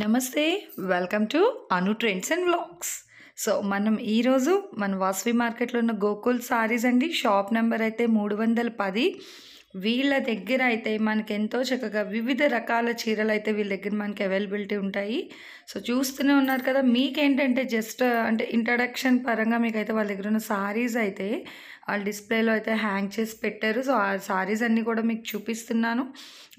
నమస్తే welcome to Anu trends and vlogs so మనం ఈరోజు మన వాసవి మార్కెట్లో ఉన్న గోకుల్ సారీస్ అండి షాప్ నెంబర్ అయితే మూడు వందల పది వీళ్ళ దగ్గర అయితే మనకి ఎంతో చక్కగా వివిధ రకాల చీరలు అయితే వీళ్ళ దగ్గర మనకి అవైలబిలిటీ ఉంటాయి సో చూస్తూనే ఉన్నారు కదా మీకేంటంటే జస్ట్ uh, అంటే ఇంట్రడక్షన్ పరంగా మీకైతే వాళ్ళ దగ్గర ఉన్న సారీస్ అయితే వాళ్ళు డిస్ప్లేలో అయితే హ్యాంగ్ చేసి పెట్టారు సో ఆ సారీస్ అన్నీ కూడా మీకు చూపిస్తున్నాను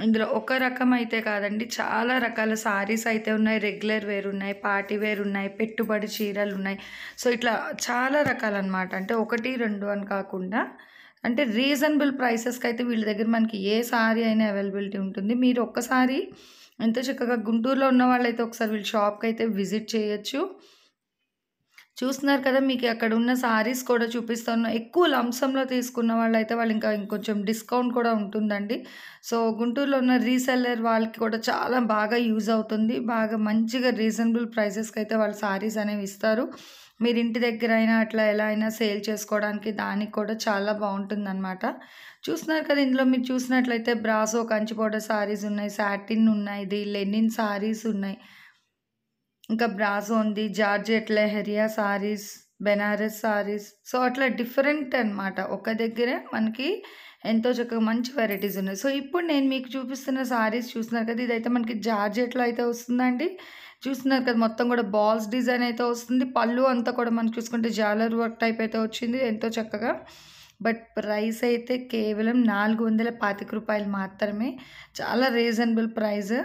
ఇందులో ఒక రకం అయితే కాదండి చాలా రకాల సారీస్ అయితే ఉన్నాయి రెగ్యులర్ వేర్ ఉన్నాయి పార్టీ వేర్ ఉన్నాయి పెట్టుబడి చీరలు ఉన్నాయి సో ఇట్లా చాలా రకాలన్నమాట అంటే ఒకటి రెండు అని కాకుండా అంటే రీజనబుల్ ప్రైసెస్కి అయితే వీళ్ళ దగ్గర మనకి ఏ సారీ అయినా అవైలబిలిటీ ఉంటుంది మీరు ఒక్కసారి ఎంతో చక్కగా గుంటూరులో ఉన్న వాళ్ళైతే ఒకసారి వీళ్ళ షాప్కి అయితే విజిట్ చేయొచ్చు చూస్తున్నారు కదా మీకు అక్కడ ఉన్న సారీస్ కూడా చూపిస్తాను ఎక్కువ లంసంలో తీసుకున్న వాళ్ళైతే వాళ్ళు ఇంకా ఇంకొంచెం డిస్కౌంట్ కూడా ఉంటుందండి సో గుంటూరులో ఉన్న రీసెల్లర్ వాళ్ళకి కూడా చాలా బాగా యూజ్ అవుతుంది బాగా మంచిగా రీజనబుల్ ప్రైసెస్కి అయితే వాళ్ళు సారీస్ అనేవి ఇస్తారు మీరు ఇంటి దగ్గర అయినా అట్లా ఎలా అయినా సేల్ చేసుకోవడానికి దానికి కూడా చాలా బాగుంటుంది అనమాట చూస్తున్నారు కదా ఇందులో మీరు చూసినట్లయితే బ్రాసో కంచి పౌడర్ శారీస్ ఉన్నాయి సాటిన్ ఉన్నాయి ఇది లెనిన్ శారీస్ ఉన్నాయి ఇంకా బ్రాసో ఉంది georgette leheriya sarees Banaras sarees so అట్లా డిఫరెంట్ అనమాట ఒక దగ్గరే మనకి ఎంతో చక్కగా మంచి వెరైటీస్ ఉన్నాయి సో ఇప్పుడు నేను మీకు చూపిస్తున్న శారీస్ చూస్తున్నారు కదా ఇదైతే మనకి జార్జెట్లో అయితే వస్తుందండి చూస్తున్నారు కదా మొత్తం కూడా బాల్స్ డిజైన్ అయితే వస్తుంది పళ్ళు అంతా కూడా మనం చూసుకుంటే జాలర్ వర్క్ టైప్ అయితే వచ్చింది ఎంతో చక్కగా బట్ ప్రైస్ అయితే కేవలం నాలుగు వందల పాతిక రూపాయలు మాత్రమే చాలా రీజనబుల్ ప్రైస్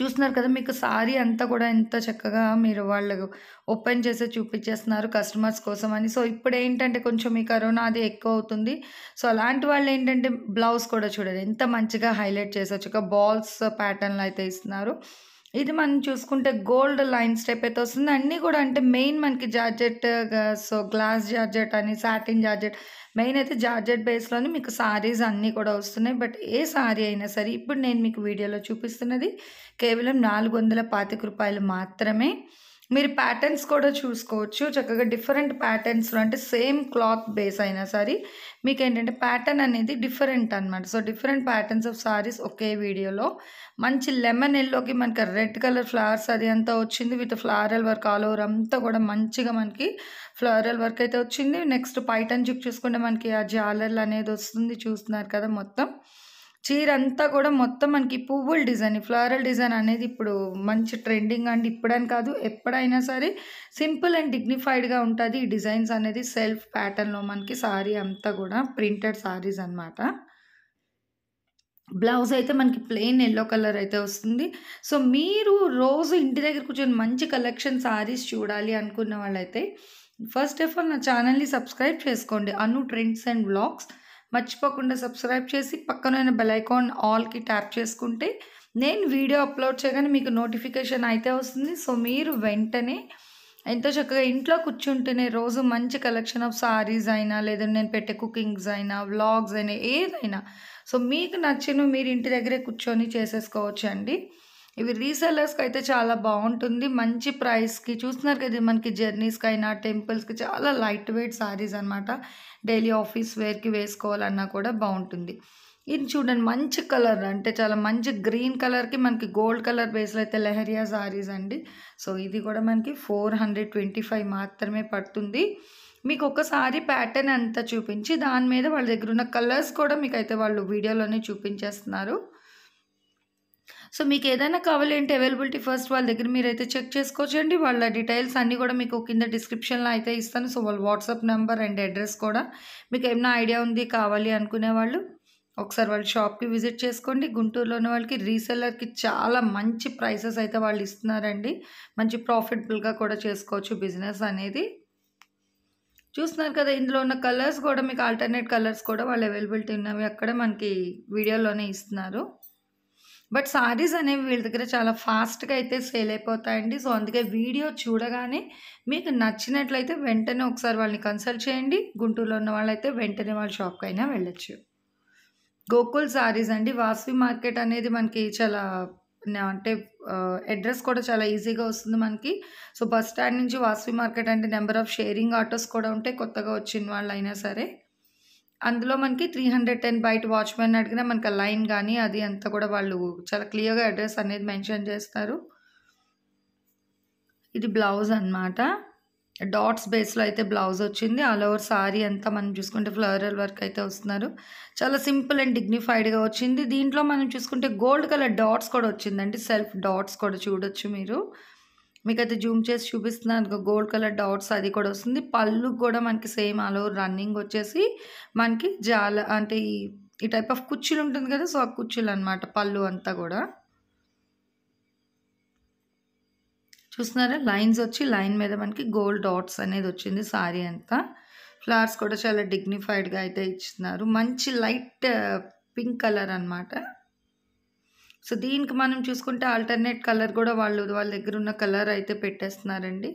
చూస్తున్నారు కదా మీకు సారీ అంతా కూడా ఎంత చక్కగా మీరు వాళ్ళకు ఓపెన్ చేసి చూపించేస్తున్నారు కస్టమర్స్ కోసం అని సో ఇప్పుడు ఏంటంటే కొంచెం ఈ కరోనా అది ఎక్కువ అవుతుంది సో అలాంటి వాళ్ళు ఏంటంటే బ్లౌజ్ కూడా చూడండి ఎంత మంచిగా హైలైట్ చేసొచ్చు ఒక బాల్స్ ప్యాటర్న్లు అయితే ఇస్తున్నారు ఇది మనం చూసుకుంటే గోల్డ్ లైన్ స్టెప్ అయితే వస్తుంది అన్నీ కూడా అంటే మెయిన్ మనకి జార్జెట్ సో గ్లాస్ జార్జెట్ అని సాటిన్ జార్జెట్ మెయిన్ అయితే జార్జెట్ బేస్లోని మీకు సారీస్ అన్నీ కూడా వస్తున్నాయి బట్ ఏ సారీ అయినా సరే ఇప్పుడు నేను మీకు వీడియోలో చూపిస్తున్నది కేవలం నాలుగు వందల పాతిక రూపాయలు మాత్రమే మీరు ప్యాటర్న్స్ కూడా చూసుకోవచ్చు చక్కగా డిఫరెంట్ ప్యాటర్న్స్ అంటే సేమ్ క్లాత్ బేస్ అయినా సరే మీకు ఏంటంటే ప్యాటర్న్ అనేది డిఫరెంట్ అనమాట so different patterns of sarees ఒకే వీడియోలో మంచి లెమన్ ఎల్లోకి మనకి రెడ్ కలర్ ఫ్లవర్స్ అది అంతా వచ్చింది with floral work all over అంతా కూడా మంచిగా మనకి ఫ్లారల్ వర్క్ అయితే వచ్చింది నెక్స్ట్ పైటన్ చుక్ చూసుకుంటే మనకి ఆ జాలర్లు అనేది వస్తుంది చూస్తున్నారు కదా మొత్తం చీర అంతా కూడా మొత్తం మనకి పువ్వుల డిజైన్ ఫ్లోరల్ డిజైన్ అనేది ఇప్పుడు మంచి ట్రెండింగ్ అండ్ ఇప్పుడని కాదు ఎప్పుడైనా సరే సింపుల్ అండ్ డిగ్నిఫైడ్గా ఉంటుంది ఈ డిజైన్స్ అనేది సెల్ఫ్ ప్యాటర్న్లో మనకి సారీ అంతా కూడా ప్రింటెడ్ సారీస్ అనమాట బ్లౌజ్ అయితే మనకి ప్లెయిన్ ఎల్లో కలర్ అయితే వస్తుంది సో మీరు రోజు ఇంటి దగ్గర కూర్చొని మంచి కలెక్షన్ సారీస్ చూడాలి అనుకున్న వాళ్ళైతే ఫస్ట్ ఆఫ్ ఆల్ నా ఛానల్ని సబ్స్క్రైబ్ చేసుకోండి అను ట్రెండ్స్ అండ్ బ్లాగ్స్ మర్చిపోకుండా సబ్స్క్రైబ్ చేసి పక్కన బెల్ ఐకాన్ ఆల్కి ట్యాప్ చేసుకుంటే నేను వీడియో అప్లోడ్ చేయగానే మీకు నోటిఫికేషన్ అయితే వస్తుంది సో మీరు వెంటనే ఎంతో చక్కగా ఇంట్లో కూర్చుంటేనే రోజు మంచి కలెక్షన్ ఆఫ్ సారీస్ అయినా లేదంటే నేను పెట్టే కుకింగ్స్ అయినా వ్లాగ్స్ అయినా ఏదైనా సో మీకు నచ్చిన మీరు ఇంటి దగ్గరే కూర్చొని చేసేసుకోవచ్చు అండి ఇవి రీసెల్లర్స్కి అయితే చాలా బాగుంటుంది మంచి ప్రైస్కి చూస్తున్నారు కదా మనకి జర్నీస్కి అయినా టెంపుల్స్కి చాలా లైట్ వెయిట్ శారీస్ అనమాట డైలీ ఆఫీస్ వేర్కి వేసుకోవాలన్నా కూడా బాగుంటుంది ఇది చూడండి మంచి కలర్ అంటే చాలా మంచి గ్రీన్ కలర్కి మనకి గోల్డ్ కలర్ బేస్లో అయితే లెహరియా శారీస్ అండి సో ఇది కూడా మనకి ఫోర్ హండ్రెడ్ ట్వంటీ ఫైవ్ మాత్రమే పడుతుంది మీకు ఒకసారి ప్యాటర్న్ అంతా చూపించి దాని మీద వాళ్ళ దగ్గర ఉన్న కలర్స్ కూడా మీకు అయితే వాళ్ళు వీడియోలోనే చూపించేస్తున్నారు సో మీకు ఏదైనా కావాలి అంటే అవైలబిలిటీ ఫస్ట్ వాళ్ళ దగ్గర మీరు అయితే చెక్ చేసుకోవచ్చండి వాళ్ళ డీటెయిల్స్ అన్నీ కూడా మీకు కింద డిస్క్రిప్షన్లో అయితే ఇస్తాను సో వాళ్ళ వాట్సాప్ నెంబర్ అండ్ అడ్రస్ కూడా మీకు ఏమైనా ఐడియా ఉంది కావాలి అనుకునే వాళ్ళు ఒకసారి వాళ్ళ షాప్కి విజిట్ చేసుకోండి గుంటూరులోని వాళ్ళకి రీసెల్లర్కి చాలా మంచి ప్రైసెస్ అయితే వాళ్ళు ఇస్తున్నారండి మంచి ప్రాఫిటబుల్గా కూడా చేసుకోవచ్చు బిజినెస్ అనేది చూస్తున్నారు కదా ఇందులో ఉన్న కలర్స్ కూడా మీకు ఆల్టర్నేట్ కలర్స్ కూడా వాళ్ళు అవైలబిలిటీ ఉన్నవి అక్కడే మనకి వీడియోలోనే ఇస్తున్నారు బట్ సారీస్ అనేవి వీళ్ళ దగ్గర చాలా ఫాస్ట్గా అయితే సేల్ అయిపోతాయండి సో అందుకే వీడియో చూడగానే మీకు నచ్చినట్లయితే వెంటనే ఒకసారి వాళ్ళని కన్సల్ట్ చేయండి గుంటూరులో ఉన్న వాళ్ళైతే వెంటనే వాళ్ళ షాప్కి అయినా వెళ్ళచ్చు గోకుల్ సారీస్ అండి వాసవి మార్కెట్ అనేది మనకి చాలా అంటే అడ్రస్ కూడా చాలా ఈజీగా వస్తుంది మనకి సో బస్ స్టాండ్ నుంచి వాసవి మార్కెట్ అంటే నెంబర్ ఆఫ్ షేరింగ్ ఆటోస్ కూడా ఉంటాయి కొత్తగా వచ్చిన వాళ్ళు అయినా సరే అందులో మనకి త్రీ హండ్రెడ్ టెన్ బయట వాచ్మెన్ అడిగినా మనకి ఆ లైన్ కానీ అది అంతా కూడా వాళ్ళు చాలా క్లియర్గా అడ్రస్ అనేది మెన్షన్ చేస్తారు ఇది బ్లౌజ్ అనమాట డాట్స్ బేస్లో అయితే బ్లౌజ్ వచ్చింది ఆల్ ఓవర్ సారీ అంతా మనం చూసుకుంటే ఫ్లోరల్ వర్క్ అయితే వస్తున్నారు చాలా సింపుల్ అండ్ డిగ్నిఫైడ్గా వచ్చింది దీంట్లో మనం చూసుకుంటే గోల్డ్ కలర్ డాట్స్ కూడా వచ్చిందండి సెల్ఫ్ డాట్స్ కూడా చూడొచ్చు మీరు మీకు అయితే జూమ్ చేసి చూపిస్తున్నాను గోల్డ్ కలర్ డాట్స్ అది కూడా వస్తుంది పళ్ళు కూడా మనకి సేమ్ ఓవర్ రన్నింగ్ వచ్చేసి మనకి జాల అంటే ఈ టైప్ ఆఫ్ కుర్చీలు ఉంటుంది కదా సో ఆ కుర్చీలు అనమాట పళ్ళు అంతా కూడా చూస్తున్నారా లైన్స్ వచ్చి లైన్ మీద మనకి గోల్డ్ డాట్స్ అనేది వచ్చింది సారీ అంతా ఫ్లవర్స్ కూడా చాలా డిగ్నిఫైడ్గా అయితే ఇచ్చినారు మంచి లైట్ పింక్ కలర్ అనమాట సో దీనికి మనం చూసుకుంటే ఆల్టర్నేట్ కలర్ కూడా వాళ్ళు వాళ్ళ దగ్గర ఉన్న కలర్ అయితే పెట్టేస్తున్నారండి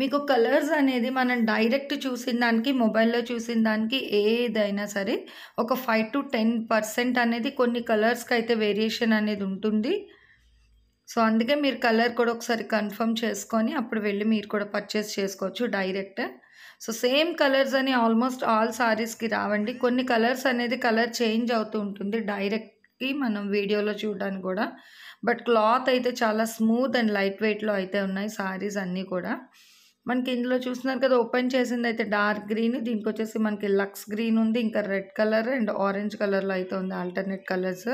మీకు కలర్స్ అనేది మనం డైరెక్ట్ చూసిన దానికి మొబైల్లో చూసిన దానికి ఏదైనా సరే ఒక ఫైవ్ టు టెన్ పర్సెంట్ అనేది కొన్ని కలర్స్కి అయితే వేరియేషన్ అనేది ఉంటుంది సో అందుకే మీరు కలర్ కూడా ఒకసారి కన్ఫర్మ్ చేసుకొని అప్పుడు వెళ్ళి మీరు కూడా పర్చేస్ చేసుకోవచ్చు డైరెక్ట్ సో సేమ్ కలర్స్ అని ఆల్మోస్ట్ ఆల్ సారీస్కి రావండి కొన్ని కలర్స్ అనేది కలర్ చేంజ్ అవుతూ ఉంటుంది డైరెక్ట్కి మనం వీడియోలో చూడడానికి కూడా బట్ క్లాత్ అయితే చాలా స్మూత్ అండ్ లైట్ వెయిట్లో అయితే ఉన్నాయి సారీస్ అన్నీ కూడా మనకి ఇందులో చూస్తున్నారు కదా ఓపెన్ చేసింది అయితే డార్క్ గ్రీన్ దీనికి వచ్చేసి మనకి లక్స్ గ్రీన్ ఉంది ఇంకా రెడ్ కలర్ అండ్ ఆరెంజ్ కలర్లో అయితే ఉంది ఆల్టర్నేట్ కలర్స్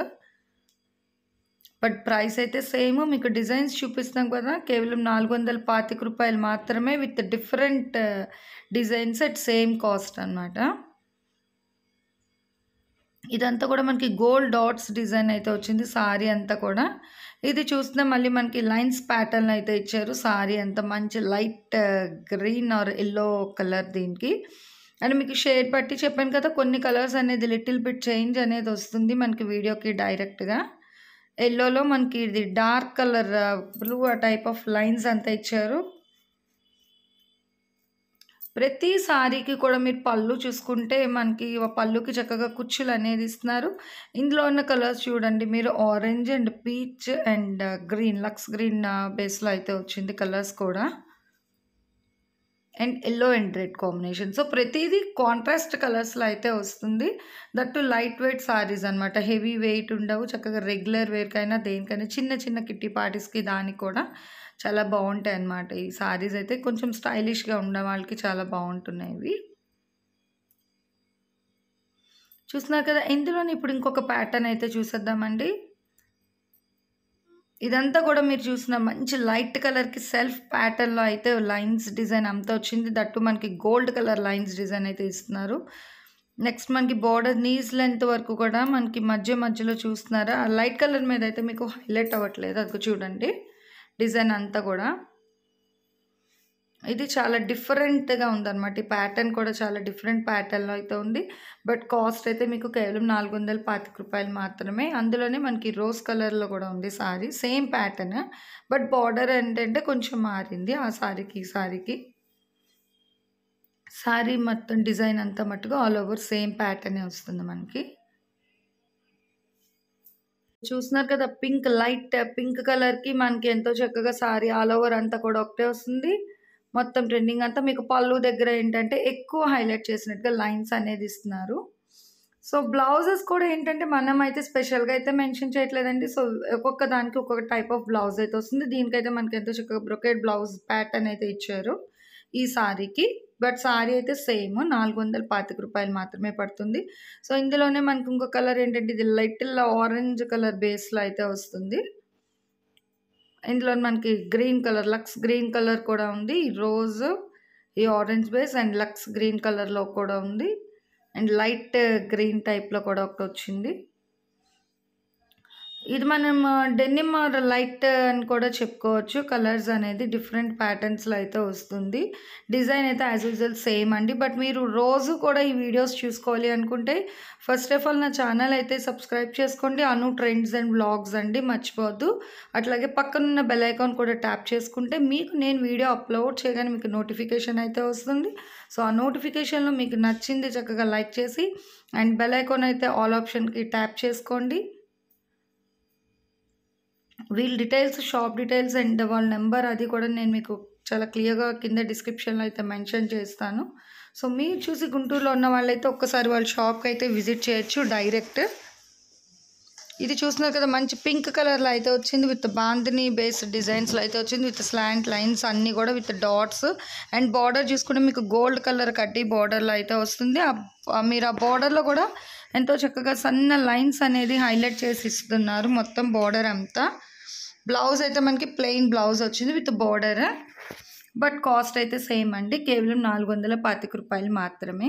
బట్ ప్రైస్ అయితే సేమ్ మీకు డిజైన్స్ చూపిస్తాం కదా కేవలం నాలుగు వందల పాతిక రూపాయలు మాత్రమే with different designs at same cost అనమాట ఇదంతా కూడా మనకి గోల్డ్ డాట్స్ డిజైన్ అయితే వచ్చింది సారీ అంతా కూడా ఇది చూస్తే మళ్ళీ మనకి లైన్స్ ప్యాటర్న్ అయితే ఇచ్చారు సారీ అంతా మంచి light green or yellow colour దీనికి అండ్ మీకు షేడ్ బట్టి చెప్పాను కదా కొన్ని కలర్స్ అనేది లిటిల్ బిట్ చేంజ్ అనేది వస్తుంది మనకి వీడియోకి డైరెక్ట్గా ఎల్లోలో మనకి ఇది డార్క్ కలర్ బ్లూ ఆ టైప్ ఆఫ్ లైన్స్ అంతా ఇచ్చారు ప్రతి సారీకి కూడా మీరు పళ్ళు చూసుకుంటే మనకి పళ్ళుకి చక్కగా కుచ్చులు అనేది ఇస్తున్నారు ఇందులో ఉన్న కలర్స్ చూడండి మీరు orange and peach and green lux green బేస్లో అయితే వచ్చింది కలర్స్ కూడా and yellow and red combination so ప్రతిదీ కాంట్రాస్ట్ కలర్స్లో అయితే వస్తుంది దట్ లైట్ వెయిట్ సారీస్ అనమాట హెవీ వెయిట్ ఉండవు చక్కగా రెగ్యులర్ వేర్కైనా దేనికైనా చిన్న చిన్న కిట్టి పార్టీస్కి దానికి కూడా చాలా బాగుంటాయి అన్నమాట ఈ సారీస్ అయితే కొంచెం స్టైలిష్గా ఉన్న వాళ్ళకి చాలా బాగుంటున్నాయి ఇవి కదా ఇందులోనే ఇప్పుడు ఇంకొక ప్యాటర్న్ అయితే చూసేద్దామండి ఇదంతా కూడా మీరు చూసిన మంచి లైట్ కలర్కి సెల్ఫ్ ప్యాటర్న్లో అయితే లైన్స్ డిజైన్ అంతా వచ్చింది దట్టు మనకి గోల్డ్ కలర్ లైన్స్ డిజైన్ అయితే ఇస్తున్నారు నెక్స్ట్ మనకి బార్డర్ నీస్ లెంత్ వరకు కూడా మనకి మధ్య మధ్యలో చూస్తున్నారా ఆ లైట్ కలర్ మీద అయితే మీకు హైలైట్ అవ్వట్లేదు అది చూడండి డిజైన్ అంతా కూడా ఇది చాలా డిఫరెంట్గా ఉందన్నమాట ఈ ప్యాటర్న్ కూడా చాలా డిఫరెంట్ ప్యాటర్న్లో అయితే ఉంది బట్ కాస్ట్ అయితే మీకు కేవలం నాలుగు వందల పాతిక రూపాయలు మాత్రమే అందులోనే మనకి రోజ్ కలర్లో కూడా ఉంది saree same pattern but border ఏంటంటే కొంచెం మారింది ఆ సారీకి ఈ సారీకి సారీ మొత్తం డిజైన్ అంతా మట్టుగా ఆల్ ఓవర్ సేమ్ ప్యాటర్నే వస్తుంది మనకి చూస్తున్నారు కదా పింక్ లైట్ పింక్ కలర్కి మనకి ఎంతో చక్కగా సారీ ఆల్ ఓవర్ అంతా కూడా ఒకటే వస్తుంది మొత్తం ట్రెండింగ్ అంతా మీకు పళ్ళు దగ్గర ఏంటంటే ఎక్కువ హైలైట్ చేసినట్టుగా లైన్స్ అనేది ఇస్తున్నారు సో బ్లౌజెస్ కూడా ఏంటంటే మనం అయితే స్పెషల్గా అయితే మెన్షన్ చేయట్లేదండి సో ఒక్కొక్క దానికి ఒక్కొక్క టైప్ ఆఫ్ బ్లౌజ్ అయితే వస్తుంది దీనికైతే మనకి ఎంతో చక్కగా బ్రొకేట్ బ్లౌజ్ ప్యాటర్న్ అయితే ఇచ్చారు ఈ సారీకి బట్ సారీ అయితే సేమ్ నాలుగు వందల పాతిక రూపాయలు మాత్రమే పడుతుంది సో ఇందులోనే మనకి ఇంకో కలర్ ఏంటంటే ఇది లైట్ ఆరెంజ్ కలర్ బేస్లో అయితే వస్తుంది ఇందులో మనకి green colour lux green colour కూడా ఉంది రోజ్ ఈ orange base and lux green కలర్లో కూడా ఉంది అండ్ లైట్ గ్రీన్ టైప్లో కూడా ఒకటి వచ్చింది ఇది మనం డెనిమ్ ఆర్ లైట్ అని కూడా చెప్పుకోవచ్చు కలర్స్ అనేది డిఫరెంట్ ప్యాటర్న్స్లో అయితే వస్తుంది డిజైన్ అయితే యాజ్ యూజువల్ సేమ్ అండి బట్ మీరు రోజు కూడా ఈ వీడియోస్ చూసుకోవాలి అనుకుంటే ఫస్ట్ ఆఫ్ ఆల్ నా ఛానల్ అయితే సబ్స్క్రైబ్ చేసుకోండి అను ట్రెండ్స్ అండ్ బ్లాగ్స్ అండి మర్చిపోవద్దు అట్లాగే పక్కనున్న బెల్ ఐకాన్ కూడా ట్యాప్ చేసుకుంటే మీకు నేను వీడియో అప్లోడ్ చేయగానే మీకు నోటిఫికేషన్ అయితే వస్తుంది సో ఆ నోటిఫికేషన్లో మీకు నచ్చింది చక్కగా లైక్ చేసి అండ్ బెల్ ఐకాన్ అయితే ఆల్ ఆప్షన్కి ట్యాప్ చేసుకోండి వీళ్ళ డీటెయిల్స్ షాప్ డీటెయిల్స్ అండ్ వాళ్ళ నెంబర్ అది కూడా నేను మీకు చాలా క్లియర్గా కింద డిస్క్రిప్షన్లో అయితే మెన్షన్ చేస్తాను సో మీరు చూసి గుంటూరులో ఉన్న వాళ్ళైతే ఒక్కసారి వాళ్ళ షాప్కి అయితే విజిట్ చేయొచ్చు డైరెక్ట్ ఇది చూస్తున్నారు కదా మంచి పింక్ కలర్లో అయితే వచ్చింది విత్ బాంధిని బేస్డ్ డిజైన్స్లో అయితే వచ్చింది విత్ స్లాంట్ లైన్స్ అన్నీ కూడా విత్ డాట్స్ అండ్ బార్డర్ చూసుకుంటే మీకు గోల్డ్ కలర్ కట్టి బార్డర్లో అయితే వస్తుంది మీరు ఆ బార్డర్లో కూడా ఎంతో చక్కగా సన్న లైన్స్ అనేది హైలైట్ చేసి ఇస్తున్నారు మొత్తం బార్డర్ అంతా బ్లౌజ్ అయితే మనకి ప్లెయిన్ బ్లౌజ్ వచ్చింది విత్ బోర్డర్ బట్ కాస్ట్ అయితే సేమ్ అండి కేవలం నాలుగు వందల పాతిక రూపాయలు మాత్రమే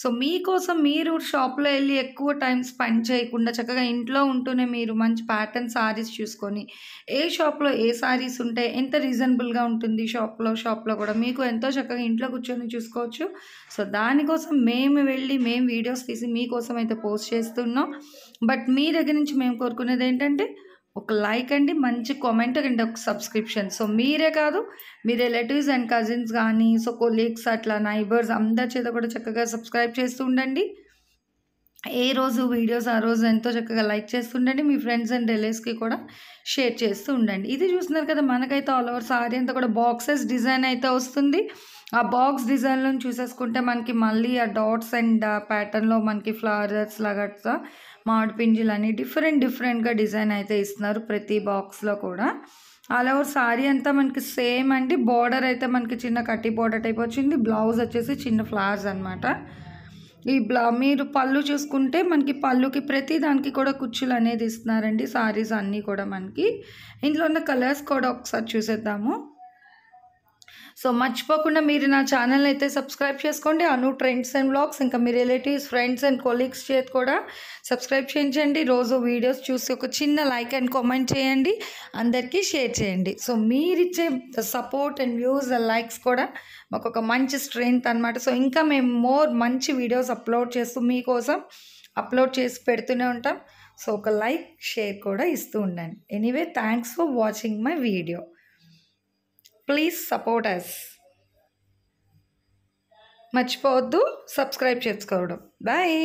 సో మీకోసం మీరు షాప్లో వెళ్ళి ఎక్కువ టైం స్పెండ్ చేయకుండా చక్కగా ఇంట్లో ఉంటూనే మీరు మంచి ప్యాటర్న్ సారీస్ చూసుకొని ఏ షాప్లో ఏ సారీస్ ఉంటే ఎంత రీజనబుల్గా ఉంటుంది షాప్లో షాప్లో కూడా మీకు ఎంతో చక్కగా ఇంట్లో కూర్చొని చూసుకోవచ్చు సో దానికోసం మేము వెళ్ళి మేము వీడియోస్ తీసి మీకోసం అయితే పోస్ట్ చేస్తున్నాం బట్ మీ దగ్గర నుంచి మేము కోరుకునేది ఏంటంటే ఒక లైక్ అండి మంచి కామెంట్ అండ్ ఒక సబ్స్క్రిప్షన్ సో మీరే కాదు మీ రిలేటివ్స్ అండ్ కజిన్స్ కానీ సో కొలీగ్స్ అట్లా నైబర్స్ అందరి చేత కూడా చక్కగా సబ్స్క్రైబ్ చేస్తూ ఉండండి ఏ రోజు వీడియోస్ ఆ రోజు ఎంతో చక్కగా లైక్ చేస్తుండండి మీ ఫ్రెండ్స్ అండ్ రిలేటివ్స్కి కూడా షేర్ చేస్తూ ఉండండి ఇది చూస్తున్నారు కదా మనకైతే ఆల్ ఓవర్ సారీ అంతా కూడా బాక్సెస్ డిజైన్ అయితే వస్తుంది ఆ బాక్స్ డిజైన్లో చూసేసుకుంటే మనకి మళ్ళీ ఆ డాట్స్ అండ్ ప్యాటర్న్లో మనకి ఫ్లవర్స్ లాగా మామిడి పింజులని డిఫరెంట్ డిఫరెంట్గా డిజైన్ అయితే ఇస్తున్నారు ప్రతి బాక్స్లో కూడా ఆల్ ఓవర్ సారీ అంతా మనకి సేమ్ అండి బార్డర్ అయితే మనకి చిన్న కట్టి బార్డర్ టైప్ వచ్చింది బ్లౌజ్ వచ్చేసి చిన్న ఫ్లవర్స్ అనమాట ఈ బ్లా మీరు పళ్ళు చూసుకుంటే మనకి పళ్ళుకి ప్రతి దానికి కూడా కుచ్చులు అనేది ఇస్తున్నారండి సారీస్ అన్నీ కూడా మనకి ఇందులో ఉన్న కలర్స్ కూడా ఒకసారి చూసేద్దాము సో మర్చిపోకుండా మీరు నా ఛానల్ అయితే సబ్స్క్రైబ్ చేసుకోండి అను ట్రెండ్స్ అండ్ బ్లాగ్స్ ఇంకా మీ రిలేటివ్స్ ఫ్రెండ్స్ అండ్ కొలీగ్స్ చేతి కూడా సబ్స్క్రైబ్ చేయించండి రోజు వీడియోస్ చూసి ఒక చిన్న లైక్ అండ్ కామెంట్ చేయండి అందరికీ షేర్ చేయండి సో మీరిచ్చే support and views and likes కూడా మాకు ఒక మంచి స్ట్రెంగ్త్ అనమాట సో ఇంకా మేము మోర్ మంచి వీడియోస్ అప్లోడ్ చేస్తూ మీకోసం అప్లోడ్ చేసి పెడుతూనే ఉంటాం సో ఒక లైక్ షేర్ కూడా ఇస్తూ ఉండండి anyway thanks for watching my video please support us మర్చిపోవద్దు సబ్స్క్రైబ్ చేసుకోవడం బాయ్